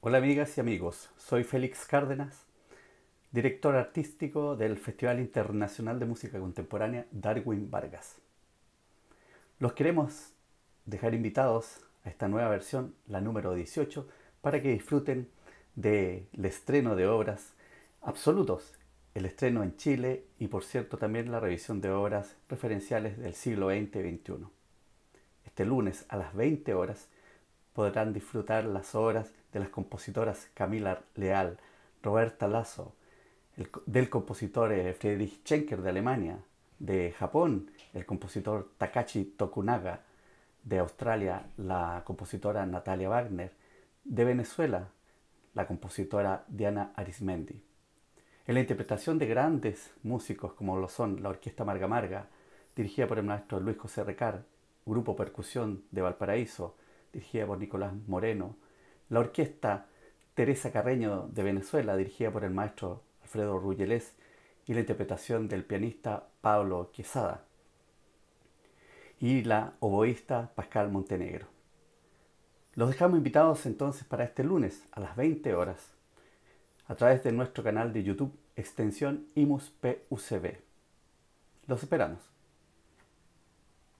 Hola amigas y amigos, soy Félix Cárdenas, director artístico del Festival Internacional de Música Contemporánea Darwin Vargas. Los queremos dejar invitados a esta nueva versión, la número 18, para que disfruten del estreno de obras absolutos, el estreno en Chile y por cierto también la revisión de obras referenciales del siglo XX-XXI. Este lunes a las 20 horas podrán disfrutar las obras de las compositoras Camila Leal, Roberta Lasso, del compositor eh, Friedrich Schenker de Alemania, de Japón, el compositor Takashi Tokunaga, de Australia, la compositora Natalia Wagner, de Venezuela, la compositora Diana Arismendi. En la interpretación de grandes músicos como lo son la Orquesta Marga Marga, dirigida por el maestro Luis José Recar, Grupo Percusión de Valparaíso, dirigida por Nicolás Moreno, la orquesta Teresa Carreño de Venezuela, dirigida por el maestro Alfredo Ruyelés y la interpretación del pianista Pablo Quesada, y la oboísta Pascal Montenegro. Los dejamos invitados entonces para este lunes a las 20 horas a través de nuestro canal de YouTube extensión IMUS PUCB. Los esperamos.